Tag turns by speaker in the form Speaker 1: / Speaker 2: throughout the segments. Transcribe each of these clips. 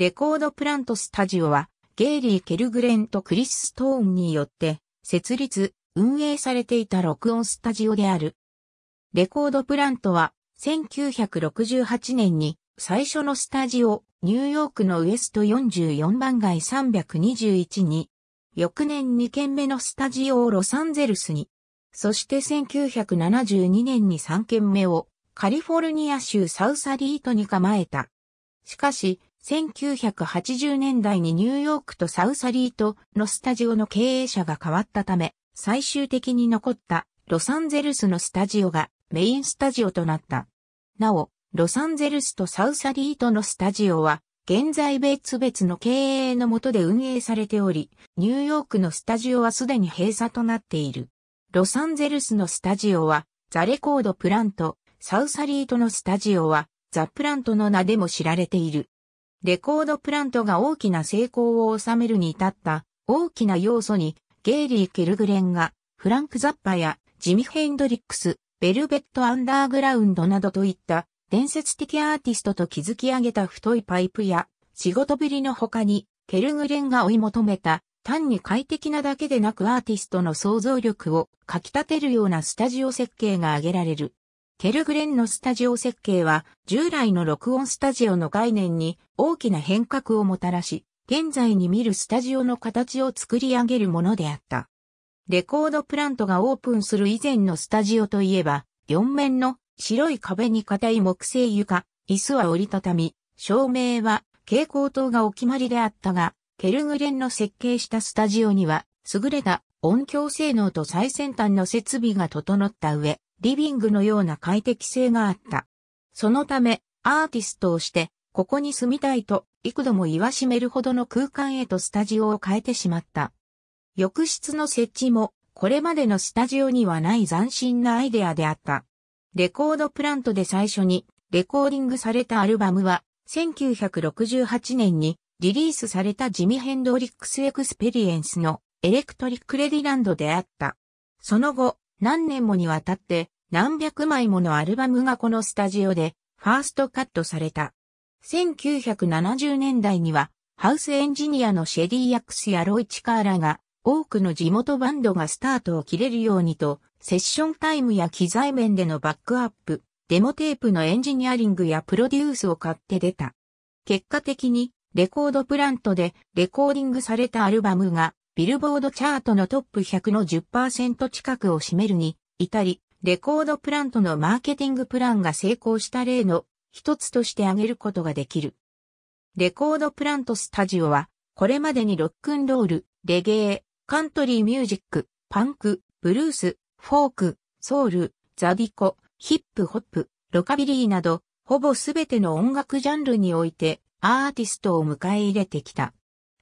Speaker 1: レコードプラントスタジオは、ゲイリー・ケルグレンとクリス・ストーンによって、設立、運営されていた録音スタジオである。レコードプラントは、1968年に、最初のスタジオ、ニューヨークのウエスト44番街321に、翌年2軒目のスタジオをロサンゼルスに、そして1972年に3軒目をカリフォルニア州サウサリートに構えた。しかし、1980年代にニューヨークとサウサリートのスタジオの経営者が変わったため、最終的に残ったロサンゼルスのスタジオがメインスタジオとなった。なお、ロサンゼルスとサウサリートのスタジオは、現在別々の経営のもとで運営されており、ニューヨークのスタジオはすでに閉鎖となっている。ロサンゼルスのスタジオは、ザレコードプラント、サウサリートのスタジオは、ザプラントの名でも知られている。レコードプラントが大きな成功を収めるに至った大きな要素にゲイリー・ケルグレンがフランク・ザッパやジミ・ヘンドリックス、ベルベット・アンダーグラウンドなどといった伝説的アーティストと築き上げた太いパイプや仕事ぶりの他にケルグレンが追い求めた単に快適なだけでなくアーティストの想像力をかき立てるようなスタジオ設計が挙げられる。ケルグレンのスタジオ設計は従来の録音スタジオの概念に大きな変革をもたらし、現在に見るスタジオの形を作り上げるものであった。レコードプラントがオープンする以前のスタジオといえば、4面の白い壁に硬い木製床、椅子は折りたたみ、照明は蛍光灯がお決まりであったが、ケルグレンの設計したスタジオには、優れた音響性能と最先端の設備が整った上、リビングのような快適性があった。そのため、アーティストをして、ここに住みたいと、幾度も言わしめるほどの空間へとスタジオを変えてしまった。浴室の設置も、これまでのスタジオにはない斬新なアイデアであった。レコードプラントで最初に、レコーディングされたアルバムは、1968年にリリースされたジミヘンドリックスエクスペリエンスのエレクトリックレディランドであった。その後、何年もにわたって何百枚ものアルバムがこのスタジオでファーストカットされた。1970年代にはハウスエンジニアのシェディ・ヤックスやロイ・チカーラが多くの地元バンドがスタートを切れるようにとセッションタイムや機材面でのバックアップ、デモテープのエンジニアリングやプロデュースを買って出た。結果的にレコードプラントでレコーディングされたアルバムがビルボードチャートのトップ100の10%近くを占めるに至り、レコードプラントのマーケティングプランが成功した例の一つとして挙げることができる。レコードプラントスタジオは、これまでにロックンロール、レゲエ、カントリーミュージック、パンク、ブルース、フォーク、ソウル、ザディコ、ヒップホップ、ロカビリーなど、ほぼすべての音楽ジャンルにおいてアーティストを迎え入れてきた。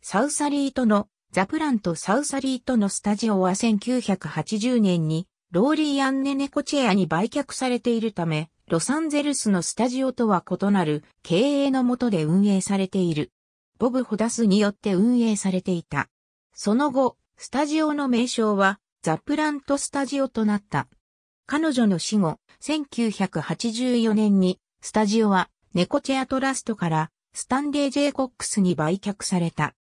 Speaker 1: サウサリートのザプラントサウサリートのスタジオは1980年にローリー・アンネ・ネコチェアに売却されているため、ロサンゼルスのスタジオとは異なる経営のもとで運営されている。ボブ・ホダスによって運営されていた。その後、スタジオの名称はザ・プラント・スタジオとなった。彼女の死後、1984年にスタジオはネコチェアトラストからスタンレー・ジェイ・コックスに売却された。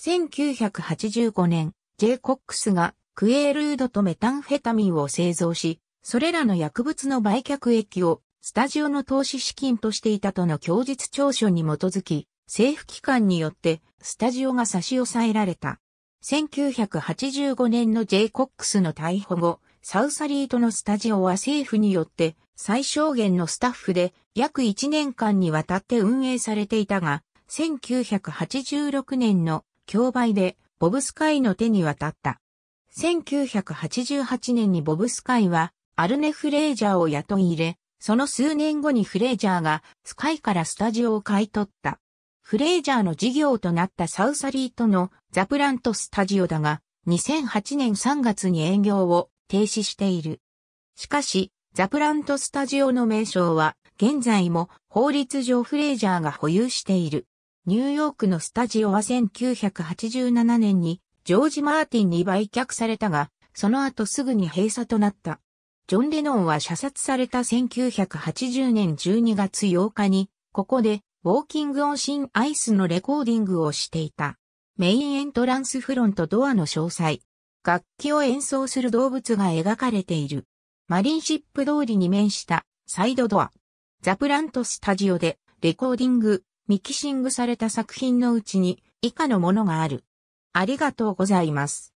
Speaker 1: 1985年、ジェイ・コックスがクエールードとメタンフェタミンを製造し、それらの薬物の売却益をスタジオの投資資金としていたとの供述調書に基づき、政府機関によってスタジオが差し押さえられた。1985年の J コックスの逮捕後、サウサリートのスタジオは政府によって最小限のスタッフで約1年間にわたって運営されていたが、1986年の競売でボブスカイの手に渡った。1988年にボブスカイはアルネ・フレージャーを雇い入れ、その数年後にフレージャーがスカイからスタジオを買い取った。フレージャーの事業となったサウサリートのザプラントスタジオだが、2008年3月に営業を停止している。しかし、ザプラントスタジオの名称は、現在も法律上フレージャーが保有している。ニューヨークのスタジオは1987年にジョージ・マーティンに売却されたが、その後すぐに閉鎖となった。ジョン・レノンは射殺された1980年12月8日に、ここで、ウォーキング・オン・シン・アイスのレコーディングをしていた。メインエントランスフロントドアの詳細。楽器を演奏する動物が描かれている。マリンシップ通りに面したサイドドア。ザプラントスタジオでレコーディング、ミキシングされた作品のうちに以下のものがある。ありがとうございます。